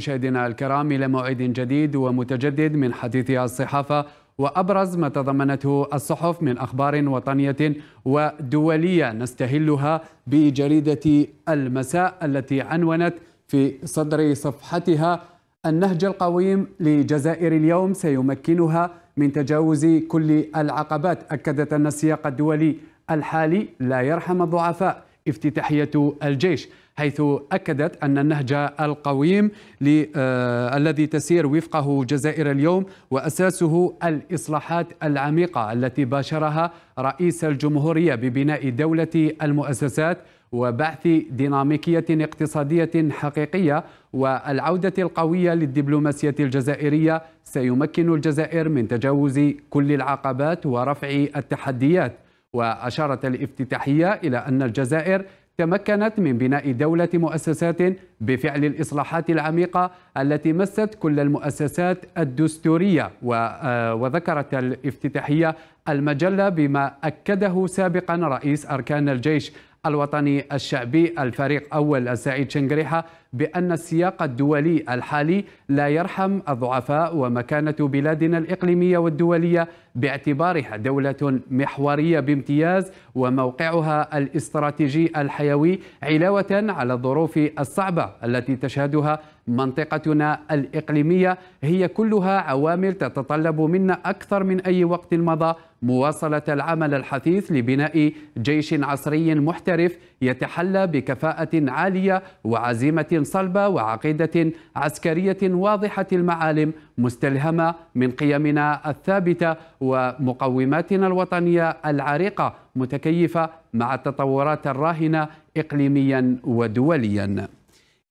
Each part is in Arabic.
مشاهدينا الكرام إلى موعد جديد ومتجدد من حديث الصحافة وأبرز ما تضمنته الصحف من أخبار وطنية ودولية نستهلها بجريدة المساء التي عنونت في صدر صفحتها النهج القويم لجزائر اليوم سيمكنها من تجاوز كل العقبات أكدت أن السياق الدولي الحالي لا يرحم الضعفاء افتتاحية الجيش حيث أكدت أن النهج القويم آه، الذي تسير وفقه جزائر اليوم وأساسه الإصلاحات العميقة التي باشرها رئيس الجمهورية ببناء دولة المؤسسات وبعث ديناميكية اقتصادية حقيقية والعودة القوية للدبلوماسية الجزائرية سيمكن الجزائر من تجاوز كل العقبات ورفع التحديات وأشارت الافتتاحية إلى أن الجزائر تمكنت من بناء دولة مؤسسات بفعل الإصلاحات العميقة التي مست كل المؤسسات الدستورية آه، وذكرت الافتتاحية المجلة بما أكده سابقا رئيس أركان الجيش الوطني الشعبي الفريق أول السعيد شنقريحة بأن السياق الدولي الحالي لا يرحم الضعفاء ومكانة بلادنا الإقليمية والدولية باعتبارها دولة محورية بامتياز وموقعها الاستراتيجي الحيوي علاوة على الظروف الصعبة التي تشهدها منطقتنا الإقليمية هي كلها عوامل تتطلب منا أكثر من أي وقت مضى مواصلة العمل الحثيث لبناء جيش عصري محترف يتحلى بكفاءة عالية وعزيمة صلبة وعقيدة عسكرية واضحة المعالم مستلهمة من قيمنا الثابتة ومقوماتنا الوطنية العريقة متكيفة مع التطورات الراهنة إقليميا ودوليا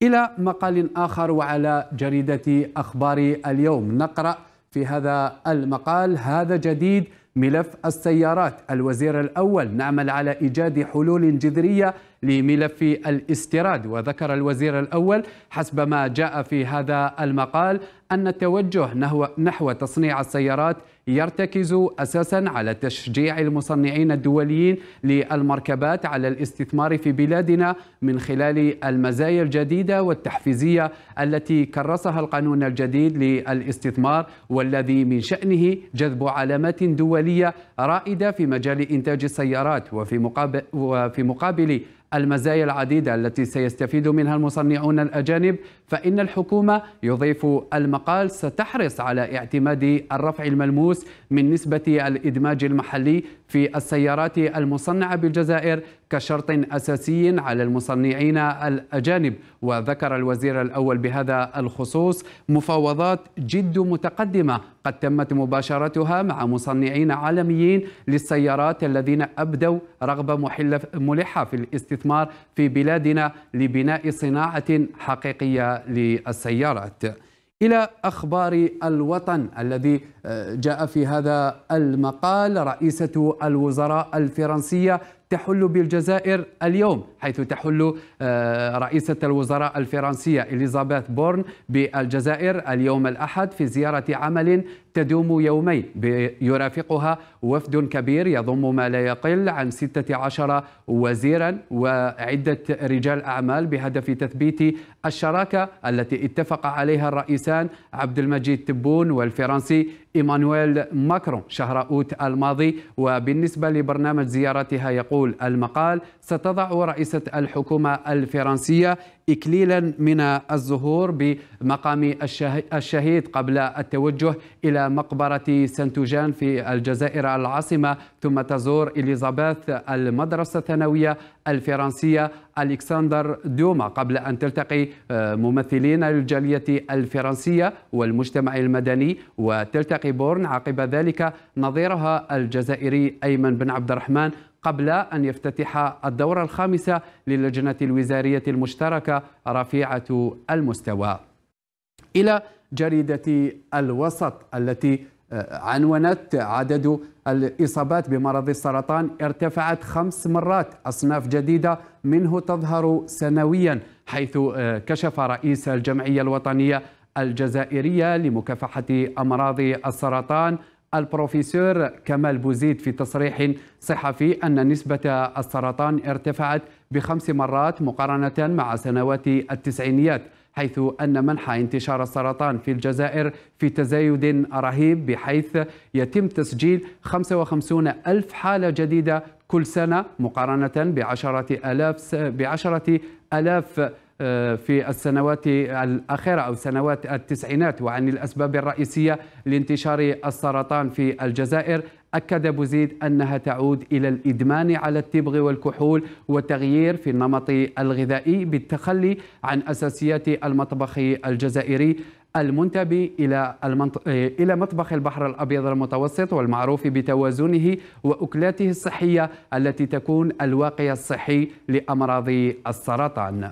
إلى مقال آخر وعلى جريدة أخبار اليوم نقرأ في هذا المقال هذا جديد ملف السيارات الوزير الأول نعمل على إيجاد حلول جذرية لملف الاستيراد وذكر الوزير الأول حسب ما جاء في هذا المقال أن التوجه نحو, نحو تصنيع السيارات يرتكز أساسا على تشجيع المصنعين الدوليين للمركبات على الاستثمار في بلادنا من خلال المزايا الجديدة والتحفيزية التي كرسها القانون الجديد للاستثمار والذي من شأنه جذب علامات دولية رائدة في مجال إنتاج السيارات وفي مقابل, وفي مقابل المزايا العديدة التي سيستفيد منها المصنعون الأجانب فإن الحكومة يضيف المقال ستحرص على اعتماد الرفع الملموس من نسبة الإدماج المحلي في السيارات المصنعة بالجزائر كشرط أساسي على المصنعين الأجانب وذكر الوزير الأول بهذا الخصوص مفاوضات جد متقدمة قد تمت مباشرتها مع مصنعين عالميين للسيارات الذين أبدوا رغبة ملحة في الاستثمار في بلادنا لبناء صناعة حقيقية للسيارات إلى أخبار الوطن الذي آه، جاء في هذا المقال رئيسة الوزراء الفرنسية تحل بالجزائر اليوم حيث تحل آه، رئيسة الوزراء الفرنسية إليزابيث بورن بالجزائر اليوم الأحد في زيارة عمل تدوم يومين يرافقها وفد كبير يضم ما لا يقل عن 16 وزيرا وعدة رجال أعمال بهدف تثبيت الشراكة التي اتفق عليها الرئيسان عبد المجيد تبون والفرنسي إيمانويل ماكرون شهر أوت الماضي وبالنسبة لبرنامج زيارتها يقول المقال ستضع رئيسة الحكومة الفرنسية إكليلا من الزهور بمقام الشهيد قبل التوجه إلى مقبرة سنتوجان في الجزائر العاصمة ثم تزور إليزابيث المدرسة الثانوية الفرنسية ألكسندر دوما قبل أن تلتقي آه، ممثلين الجالية الفرنسية والمجتمع المدني وتلتقي بورن عقب ذلك نظيرها الجزائري أيمن بن عبد الرحمن قبل أن يفتتح الدورة الخامسة للجنة الوزارية المشتركة رفيعة المستوى إلى جريدة الوسط التي آه، عنونت عدد الإصابات بمرض السرطان ارتفعت خمس مرات أصناف جديدة منه تظهر سنويا حيث آه، كشف رئيس الجمعية الوطنية الجزائرية لمكافحة أمراض السرطان البروفيسور كمال بوزيد في تصريح صحفي أن نسبة السرطان ارتفعت بخمس مرات مقارنة مع سنوات التسعينيات حيث أن منحى انتشار السرطان في الجزائر في تزايد رهيب بحيث يتم تسجيل 55 ألف حالة جديدة كل سنة مقارنة بعشرة ألاف, بعشرة ألاف آه، في السنوات الأخيرة أو سنوات التسعينات وعن الأسباب الرئيسية لانتشار السرطان في الجزائر أكد بوزيد أنها تعود إلى الإدمان على التبغ والكحول والتغيير في النمط الغذائي بالتخلي عن أساسيات المطبخ الجزائري المنتمي إلى المنط... آه، إلى مطبخ البحر الأبيض المتوسط والمعروف بتوازنه وأكلاته الصحية التي تكون الواقي الصحي لأمراض السرطان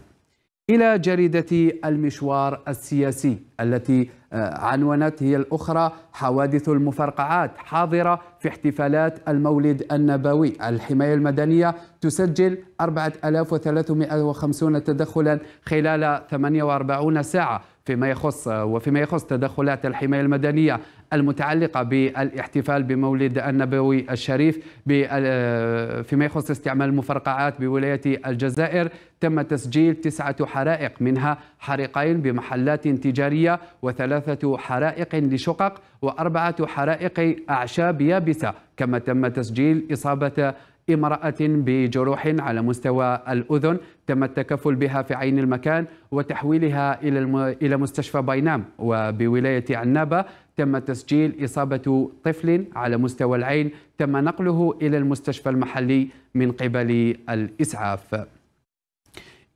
إلى جريدة المشوار السياسي التي آه، عنونت هي الأخرى حوادث المفرقعات حاضرة في احتفالات المولد النبوي الحماية المدنية تسجل 4350 تدخلا خلال 48 ساعة فيما يخص وفيما يخص تدخلات الحماية المدنية المتعلقة بالاحتفال بمولد النبوي الشريف آه، فيما يخص استعمال المفرقعات بولاية الجزائر تم تسجيل تسعة حرائق منها حريقين بمحلات تجارية وثلاثة حرائق لشقق وأربعة حرائق أعشاب يابسة كما تم تسجيل إصابة امرأة بجروح على مستوى الأذن تم التكفل بها في عين المكان وتحويلها إلى إلى مستشفى باينام وبولاية عنابة تم تسجيل إصابة طفل على مستوى العين تم نقله إلى المستشفى المحلي من قبل الإسعاف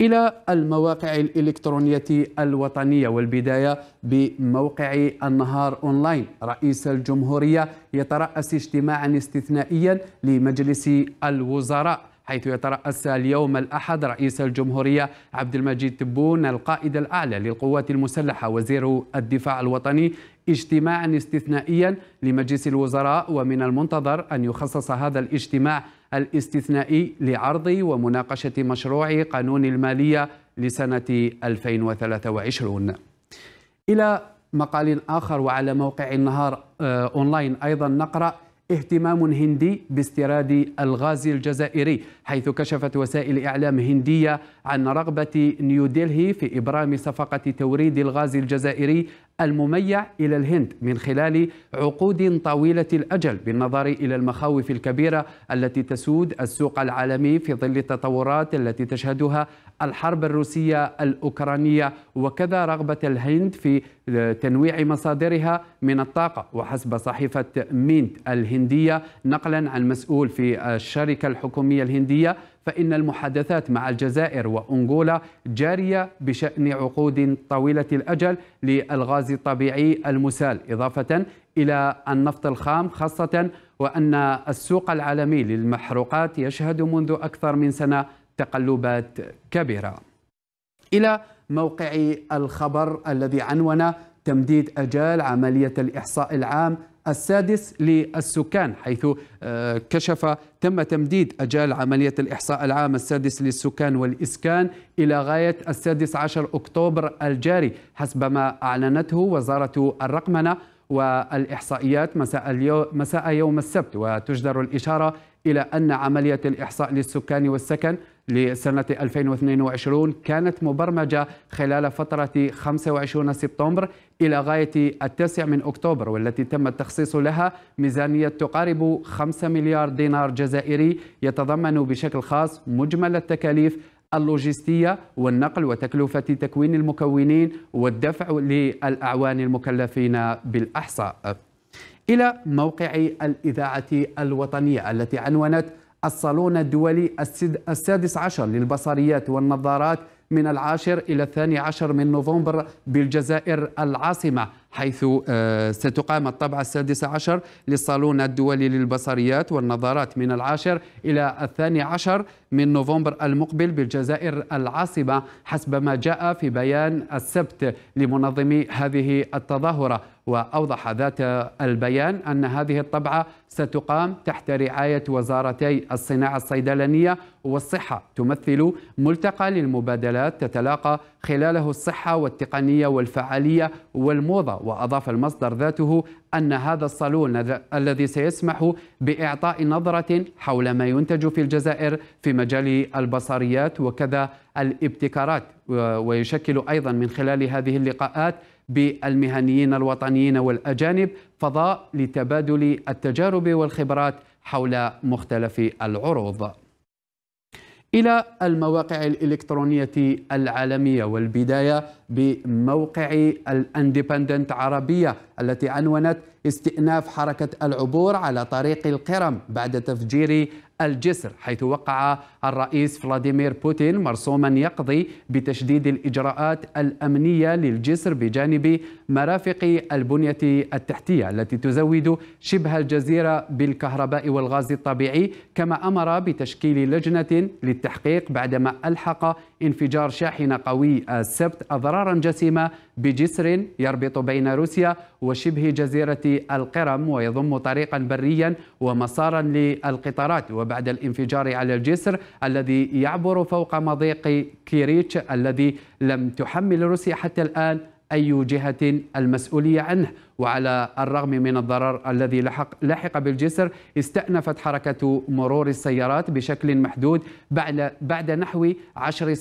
إلى المواقع الإلكترونية الوطنية والبداية بموقع النهار أونلاين رئيس الجمهورية يترأس اجتماعا استثنائيا لمجلس الوزراء حيث يترأس اليوم الأحد رئيس الجمهورية عبد المجيد تبون القائد الأعلى للقوات المسلحة وزير الدفاع الوطني اجتماعا استثنائيا لمجلس الوزراء ومن المنتظر أن يخصص هذا الاجتماع الاستثنائي لعرض ومناقشة مشروع قانون المالية لسنة 2023 إلى مقال آخر وعلى موقع النهار آه، أونلاين أيضا نقرأ اهتمام هندي باستيراد الغاز الجزائري حيث كشفت وسائل إعلام هندية عن رغبة نيودلهي في إبرام صفقة توريد الغاز الجزائري المميع إلى الهند من خلال عقود طويلة الأجل بالنظر إلى المخاوف الكبيرة التي تسود السوق العالمي في ظل التطورات التي تشهدها الحرب الروسية الأوكرانية وكذا رغبة الهند في تنويع مصادرها من الطاقة وحسب صحيفة مينت الهندية نقلا عن مسؤول في الشركة الحكومية الهندية فإن المحادثات مع الجزائر وأنغولا جارية بشأن عقود طويلة الأجل للغاز الطبيعي المسال إضافة إلى النفط الخام خاصة وأن السوق العالمي للمحروقات يشهد منذ أكثر من سنة تقلبات كبيرة إلى موقع الخبر الذي عنون تمديد أجال عملية الإحصاء العام السادس للسكان حيث آه، كشف تم تمديد أجال عملية الإحصاء العام السادس للسكان والإسكان إلى غاية السادس عشر أكتوبر الجاري حسب ما أعلنته وزارة الرقمنة والإحصائيات مساء, مساء يوم السبت وتجدر الإشارة إلى أن عملية الإحصاء للسكان والسكن لسنة 2022 كانت مبرمجة خلال فترة 25 سبتمبر إلى غاية التاسع من أكتوبر والتي تم التخصيص لها ميزانية تقارب 5 مليار دينار جزائري يتضمن بشكل خاص مجمل التكاليف اللوجستية والنقل وتكلفة تكوين المكونين والدفع للأعوان المكلفين بالأحصاء إلى موقع الإذاعة الوطنية التي عنونت الصالون الدولي السادس عشر للبصريات والنظارات من العاشر إلى الثاني عشر من نوفمبر بالجزائر العاصمة حيث آه، ستقام الطبعة السادسة عشر للصالون الدولي للبصريات والنظارات من العاشر إلى الثاني عشر من نوفمبر المقبل بالجزائر العاصمة حسب ما جاء في بيان السبت لمنظمي هذه التظاهرة وأوضح ذات البيان أن هذه الطبعة ستقام تحت رعاية وزارتي الصناعة الصيدلانية والصحة تمثل ملتقى للمبادلات تتلاقى خلاله الصحة والتقنية والفعالية والموضة وأضاف المصدر ذاته أن هذا الصالون الذي سيسمح بإعطاء نظرة حول ما ينتج في الجزائر في مجال البصريات وكذا الابتكارات ويشكل أيضا من خلال هذه اللقاءات بالمهنيين الوطنيين والأجانب فضاء لتبادل التجارب والخبرات حول مختلف العروض إلى المواقع الإلكترونية العالمية والبداية بموقع الاندبندنت عربية التي عنونت استئناف حركة العبور على طريق القرم بعد تفجير الجسر حيث وقع الرئيس فلاديمير بوتين مرسوما يقضي بتشديد الإجراءات الأمنية للجسر بجانب مرافق البنية التحتية التي تزود شبه الجزيرة بالكهرباء والغاز الطبيعي كما أمر بتشكيل لجنة للتحقيق بعدما ألحق انفجار شاحنة قوي السبت أضرارا جسيمة بجسر يربط بين روسيا وشبه جزيرة القرم ويضم طريقا بريا ومسارا للقطارات وبعد الانفجار على الجسر الذي يعبر فوق مضيق كيريتش الذي لم تحمل روسيا حتى الآن أي جهة المسؤولية عنه وعلى الرغم من الضرر الذي لحق, لحق بالجسر استأنفت حركة مرور السيارات بشكل محدود بعد, بعد نحو عشر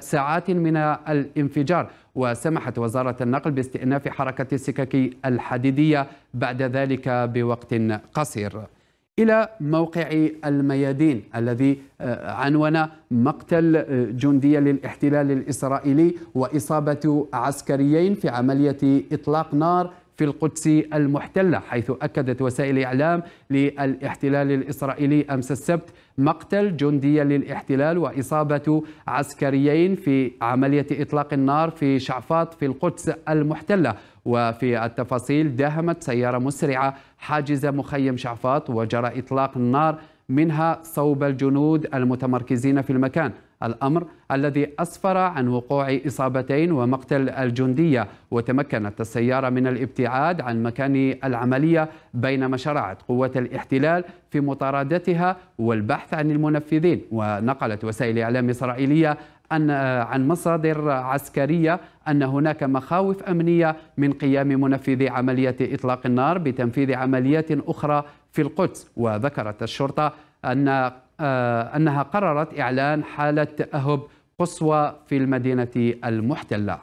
ساعات من الانفجار وسمحت وزارة النقل باستئناف حركة السكك الحديدية بعد ذلك بوقت قصير إلى موقع الميادين الذي آه، عنون مقتل آه، جندي للاحتلال الإسرائيلي وإصابة عسكريين في عملية إطلاق نار في القدس المحتلة حيث أكدت وسائل إعلام للاحتلال الإسرائيلي أمس السبت مقتل جندي للاحتلال وإصابة عسكريين في عملية إطلاق النار في شعفاط في القدس المحتلة وفي التفاصيل داهمت سيارة مسرعة حاجز مخيم شعفاط وجرى إطلاق النار منها صوب الجنود المتمركزين في المكان الأمر الذي أسفر عن وقوع إصابتين ومقتل الجندية وتمكنت السيارة من الابتعاد عن مكان العملية بينما شرعت قوة الاحتلال في مطاردتها والبحث عن المنفذين ونقلت وسائل إعلام إسرائيلية أن عن مصادر عسكرية أن هناك مخاوف أمنية من قيام منفذي عملية إطلاق النار بتنفيذ عمليات أخرى في القدس وذكرت الشرطة أن آه، أنها قررت إعلان حالة تأهب قصوى في المدينة المحتلة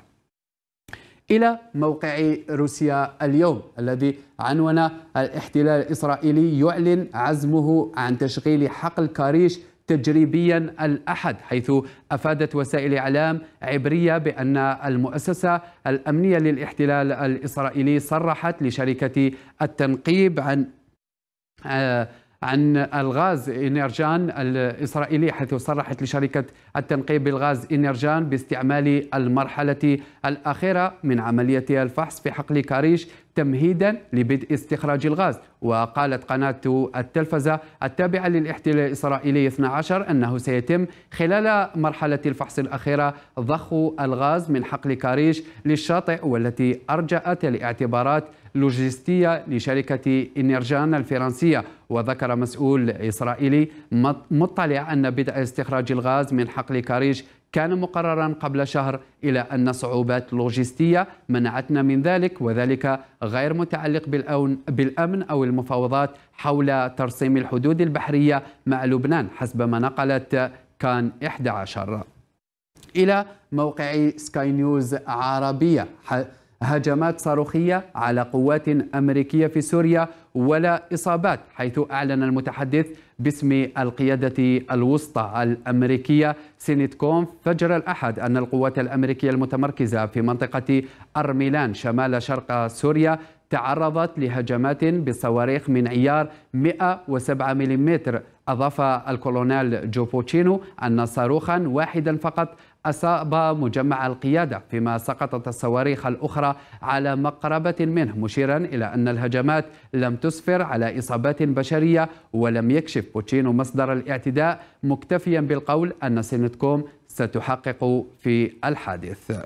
إلى موقع روسيا اليوم الذي عنون الاحتلال الإسرائيلي يعلن عزمه عن تشغيل حقل كاريش تجريبيا الأحد حيث أفادت وسائل إعلام عبرية بأن المؤسسة الأمنية للاحتلال الإسرائيلي صرحت لشركة التنقيب عن آه، عن الغاز إنرجان الإسرائيلية حيث صرحت لشركة التنقيب بالغاز إنرجان باستعمال المرحلة الأخيرة من عملية الفحص في حقل كاريش تمهيدا لبدء استخراج الغاز وقالت قناة التلفزة التابعة للاحتلال الإسرائيلي 12 أنه سيتم خلال مرحلة الفحص الأخيرة ضخ الغاز من حقل كاريش للشاطئ والتي أرجأت لاعتبارات لوجستية لشركة إنيرجان الفرنسية وذكر مسؤول إسرائيلي مطلع أن بدء استخراج الغاز من حقل كاريج كان مقررا قبل شهر إلى أن صعوبات لوجستية منعتنا من ذلك وذلك غير متعلق بالأمن أو المفاوضات حول ترسيم الحدود البحرية مع لبنان حسب ما نقلت كان 11 إلى موقع سكاي نيوز عربية هجمات صاروخية على قوات أمريكية في سوريا ولا إصابات حيث أعلن المتحدث باسم القيادة الوسطى الأمريكية سينيت كوم فجر الأحد أن القوات الأمريكية المتمركزة في منطقة أرميلان شمال شرق سوريا تعرضت لهجمات بصواريخ من عيار 107 ملم أضاف الكولونيل جوبوتشينو أن صاروخا واحدا فقط أصاب مجمع القيادة فيما سقطت الصواريخ الأخرى على مقربة منه مشيرا إلى أن الهجمات لم تسفر على إصابات بشرية ولم يكشف بوتشينو مصدر الاعتداء مكتفيا بالقول أن سينتكوم ستحقق في الحادث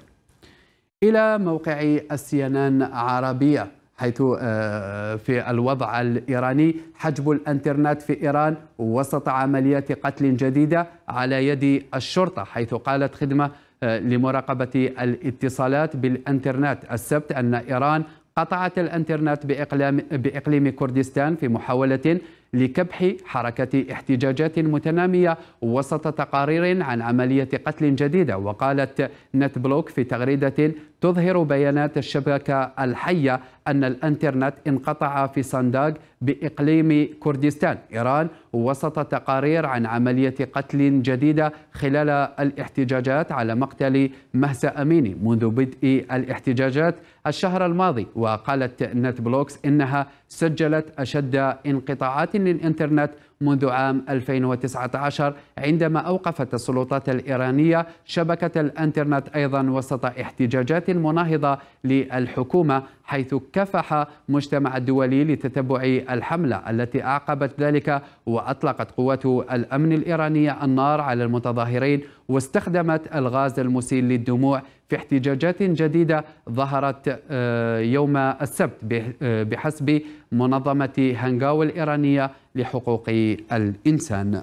إلى موقع السينان عربية حيث آه، في الوضع الإيراني حجب الانترنت في إيران وسط عمليات قتل جديدة على يد الشرطة حيث قالت خدمة آه، لمراقبة الاتصالات بالانترنت السبت أن إيران قطعت الانترنت بإقلام بإقليم كردستان في محاولة لكبح حركة احتجاجات متنامية وسط تقارير عن عملية قتل جديدة وقالت نت بلوك في تغريدة تظهر بيانات الشبكة الحية أن الإنترنت انقطع في صنداق بإقليم كردستان إيران وسط تقارير عن عملية قتل جديدة خلال الاحتجاجات على مقتل مهسا أميني منذ بدء الاحتجاجات الشهر الماضي وقالت نت بلوكس إنها سجلت أشد انقطاعات للإنترنت منذ عام 2019 عندما أوقفت السلطات الإيرانية شبكة الإنترنت أيضا وسط احتجاجات مناهضة للحكومة حيث كافح مجتمع الدولي لتتبع الحملة التي أعقبت ذلك وأطلقت قوات الأمن الإيرانية النار على المتظاهرين واستخدمت الغاز المسيل للدموع في احتجاجات جديدة ظهرت آه، يوم السبت آه، بحسب منظمة هنغاو الإيرانية لحقوق الإنسان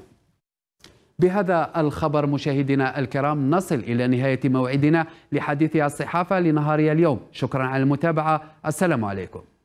بهذا الخبر مشاهدينا الكرام نصل إلى نهاية موعدنا لحديث الصحافة لنهار اليوم شكرا على المتابعة السلام عليكم